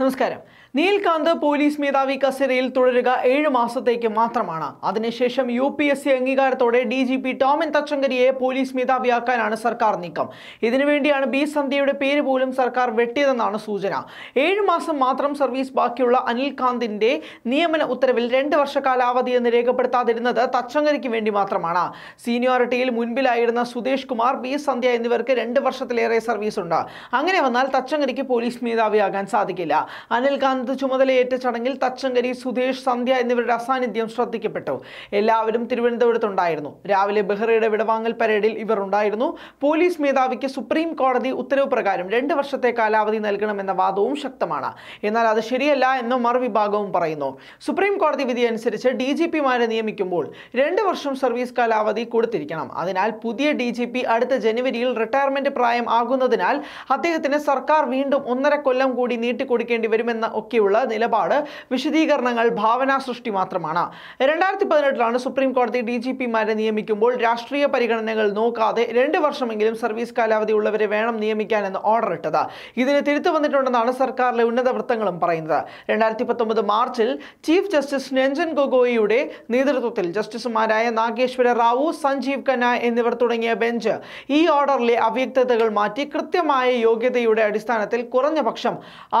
നമസ്കാരം നീൽകാന്ത് പോലീസ് മേധാവി കസേരയിൽ തുടരുക ഏഴ് മാസത്തേക്ക് മാത്രമാണ് അതിനുശേഷം യു പി എസ് സി അംഗീകാരത്തോടെ ഡി ജി പി ടോമിൻ തച്ചങ്കരിയെ പോലീസ് മേധാവിയാക്കാനാണ് സർക്കാർ നീക്കം ഇതിനുവേണ്ടിയാണ് ബി സന്ധ്യയുടെ പേര് പോലും സർക്കാർ വെട്ടിയതെന്നാണ് സൂചന ഏഴ് മാസം മാത്രം സർവീസ് ബാക്കിയുള്ള അനിൽകാന്തിൻ്റെ നിയമന ഉത്തരവിൽ രണ്ട് വർഷ കാലാവധി എന്ന് രേഖപ്പെടുത്താതിരുന്നത് തച്ചങ്കരിക്ക് വേണ്ടി മാത്രമാണ് സീനിയോറിറ്റിയിൽ മുൻപിലായിരുന്ന സുധേഷ് കുമാർ ബി സന്ധ്യ എന്നിവർക്ക് രണ്ട് വർഷത്തിലേറെ സർവീസ് ഉണ്ട് അങ്ങനെ വന്നാൽ തച്ചങ്കരിക്ക് പോലീസ് മേധാവിയാകാൻ സാധിക്കില്ല അനിൽകാന്ത് ചുമതലയേറ്റ ചടങ്ങിൽ തച്ചങ്കരി സുധേഷ് സന്ധ്യ എന്നിവരുടെ അസാന്നിധ്യം ശ്രദ്ധിക്കപ്പെട്ടു എല്ലാവരും തിരുവനന്തപുരത്തുണ്ടായിരുന്നു രാവിലെ ബെഹ്റയുടെ വിടവാങ്ങൽ പരേഡിൽ ഇവർ ഉണ്ടായിരുന്നു പോലീസ് മേധാവിക്ക് സുപ്രീം കോടതി ഉത്തരവ് പ്രകാരം രണ്ട് വർഷത്തെ കാലാവധി നൽകണമെന്ന വാദവും ശക്തമാണ് എന്നാൽ അത് ശരിയല്ല എന്ന് മറുവിഭാഗവും പറയുന്നു സുപ്രീം കോടതി വിധി അനുസരിച്ച് ഡി ജി പിമാരെ നിയമിക്കുമ്പോൾ രണ്ട് വർഷം സർവീസ് കാലാവധി കൊടുത്തിരിക്കണം അതിനാൽ പുതിയ ഡി ജി പി അടുത്ത ജനുവരിയിൽ റിട്ടയർമെന്റ് പ്രായം ആകുന്നതിനാൽ അദ്ദേഹത്തിന് സർക്കാർ വീണ്ടും ഒന്നര കൊല്ലം കൂടി നീട്ടിക്കൊടുക്കും സ്വീകരിക്കേണ്ടി വരുമെന്ന ഒക്കെയുള്ള നിലപാട് വിശദീകരണങ്ങൾ ഭാവനാ സൃഷ്ടി മാത്രമാണ് രണ്ടായിരത്തി പതിനെട്ടിലാണ് സുപ്രീം കോടതി ഡി ജി പിമാരെ നിയമിക്കുമ്പോൾ രാഷ്ട്രീയ പരിഗണനകൾ നോക്കാതെ രണ്ട് വർഷമെങ്കിലും സർവീസ് കാലാവധി ഉള്ളവരെ വേണം നിയമിക്കാനെന്ന് ഓർഡർ ഇട്ടത് ഇതിന് തിരുത്തു വന്നിട്ടുണ്ടെന്നാണ് സർക്കാരിലെ ഉന്നത വൃത്തങ്ങളും പറയുന്നത് രണ്ടായിരത്തി പത്തൊമ്പത് മാർച്ചിൽ ചീഫ് ജസ്റ്റിസ് രഞ്ജൻ ഗൊഗോയിയുടെ നേതൃത്വത്തിൽ ജസ്റ്റിസുമാരായ നാഗേശ്വര റാവു സഞ്ജീവ് കന്ന എന്നിവർ തുടങ്ങിയ ബെഞ്ച് ഈ ഓർഡറിലെ അവ്യക്തതകൾ മാറ്റി കൃത്യമായ യോഗ്യതയുടെ അടിസ്ഥാനത്തിൽ കുറഞ്ഞ പക്ഷം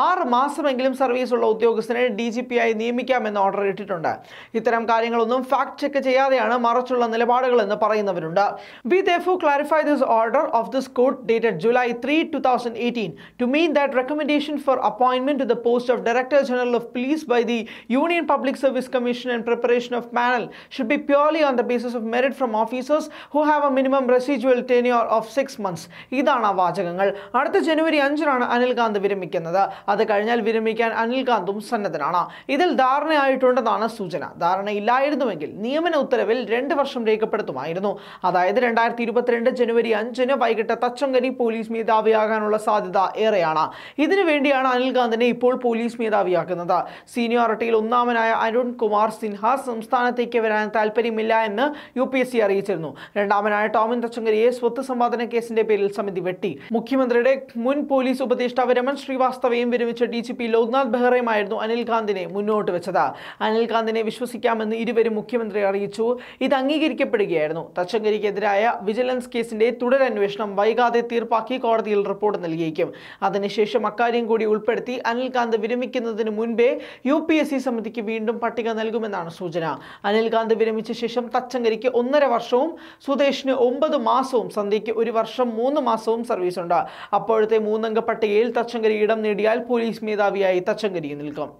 ആറ് മാസം മാസമെങ്കിലും സർവീസുള്ള ഉദ്യോഗസ്ഥനെ ഡി ജി പി ആയി നിയമിക്കാമെന്ന് ഓർഡർ ഇട്ടിട്ടുണ്ട് ഇത്തരം കാര്യങ്ങളൊന്നും ഫാക്ട് ചെക്ക് ചെയ്യാതെയാണ് മറച്ചുള്ള നിലപാടുകളെന്ന് പറയുന്നവരുണ്ട് we do clarify this order of this court dated July three two thousand eighteen to mean that recommendation for അപ്പോയിൻമെന്റ് to the post of director general of police by the Union Public Service Commission and preparation of panel should be purely on the basis of merit from officers who have a minimum residual tenure of six months ഇതാണ് ആ വാചകങ്ങൾ അടുത്ത ജനുവരി അഞ്ചിനാണ് അനിൽകാന്ത് വിരമിക്കുന്നത് അത് കഴിഞ്ഞ പറഞ്ഞാൽ വിരമിക്കാൻ അനിൽകാന്തും സന്നദ്ധനാണ് ഇതിൽ ധാരണയായിട്ടുണ്ടെന്നാണ് സൂചന ധാരണയില്ലായിരുന്നുവെങ്കിൽ നിയമന ഉത്തരവിൽ രണ്ട് വർഷം രേഖപ്പെടുത്തുമായിരുന്നു അതായത് രണ്ടായിരത്തി ഇരുപത്തിരണ്ട് ജനുവരി അഞ്ചിന് വൈകിട്ട് തച്ചങ്കരി പോലീസ് മേധാവിയാകാനുള്ള സാധ്യത ഏറെയാണ് ഇതിനു വേണ്ടിയാണ് അനിൽകാന്തിനെ ഇപ്പോൾ പോലീസ് മേധാവിയാക്കുന്നത് സീനിയോറിറ്റിയിൽ ഒന്നാമനായ അരുൺ കുമാർ സിൻഹ സംസ്ഥാനത്തേക്ക് വരാൻ താല്പര്യമില്ല എന്ന് യു പി എസ് സി അറിയിച്ചിരുന്നു രണ്ടാമനായ ടോമിൻ തച്ചങ്കരിയെ സ്വത്ത് സമ്പാദന കേസിന്റെ പേരിൽ സമിതി വെട്ടി മുഖ്യമന്ത്രിയുടെ മുൻ പോലീസ് ഉപദേഷ്ടാവ് രമൺ ശ്രീവാസ്തവയും വിരമിച്ച ഡി ഡി പി ലോക്നാഥ് ബെഹ്റയുമായിരുന്നു അനിൽകാന്തിനെ മുന്നോട്ട് വെച്ചത് അനിൽകാന്തിനെ വിശ്വസിക്കാമെന്ന് ഇരുവരും മുഖ്യമന്ത്രി അറിയിച്ചു ഇത് അംഗീകരിക്കപ്പെടുകയായിരുന്നു തച്ചങ്കരിക്കെതിരായ വിജിലൻസ് കേസിന്റെ തുടരന്വേഷണം വൈകാതെ തീർപ്പാക്കി കോടതിയിൽ റിപ്പോർട്ട് നൽകിയേക്കും അതിനുശേഷം അക്കാര്യം കൂടി ഉൾപ്പെടുത്തി അനിൽകാന്ത് വിരമിക്കുന്നതിന് മുൻപേ യു സമിതിക്ക് വീണ്ടും പട്ടിക നൽകുമെന്നാണ് സൂചന അനിൽകാന്ത് വിരമിച്ച ശേഷം തച്ചങ്കരിക്ക് ഒന്നര വർഷവും സുദേശിന് ഒമ്പത് മാസവും സന്ധ്യയ്ക്ക് ഒരു വർഷം മൂന്ന് മാസവും സർവീസ് ഉണ്ട് അപ്പോഴത്തെ മൂന്നംഗ പട്ടികയിൽ തച്ചങ്കരി ഇടം നേടിയാൽ പോലീസ് നേതാവിയായി തച്ചങ്കരി നിൽക്കും